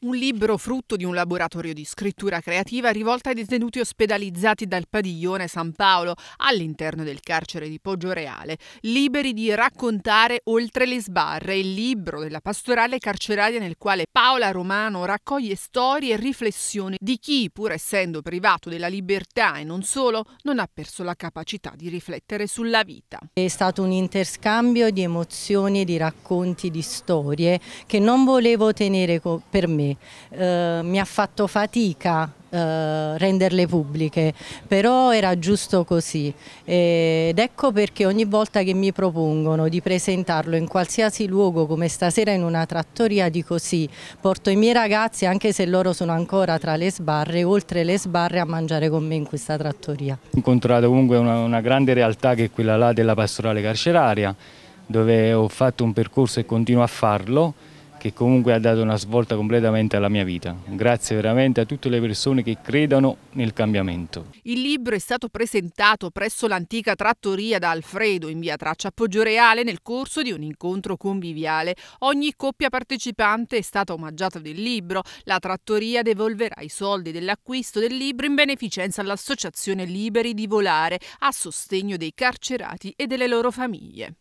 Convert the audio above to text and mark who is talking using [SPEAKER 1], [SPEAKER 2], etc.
[SPEAKER 1] Un libro frutto di un laboratorio di scrittura creativa rivolto ai detenuti ospedalizzati dal padiglione San Paolo all'interno del carcere di Poggioreale, liberi di raccontare oltre le sbarre, il libro della pastorale carceraria nel quale Paola Romano raccoglie storie e riflessioni di chi, pur essendo privato della libertà e non solo, non ha perso la capacità di riflettere sulla vita.
[SPEAKER 2] È stato un interscambio di emozioni, e di racconti, di storie che non volevo tenere per me eh, mi ha fatto fatica eh, renderle pubbliche, però era giusto così eh, ed ecco perché ogni volta che mi propongono di presentarlo in qualsiasi luogo come stasera in una trattoria dico sì, porto i miei ragazzi anche se loro sono ancora tra le sbarre, oltre le sbarre a mangiare con me in questa trattoria. Ho
[SPEAKER 3] incontrato comunque una, una grande realtà che è quella là della pastorale carceraria dove ho fatto un percorso e continuo a farlo che comunque ha dato una svolta completamente alla mia vita. Grazie veramente a tutte le persone che credono nel cambiamento.
[SPEAKER 1] Il libro è stato presentato presso l'antica trattoria da Alfredo in via Traccia Poggioreale nel corso di un incontro conviviale. Ogni coppia partecipante è stata omaggiata del libro. La trattoria devolverà i soldi dell'acquisto del libro in beneficenza all'associazione Liberi di Volare a sostegno dei carcerati e delle loro famiglie.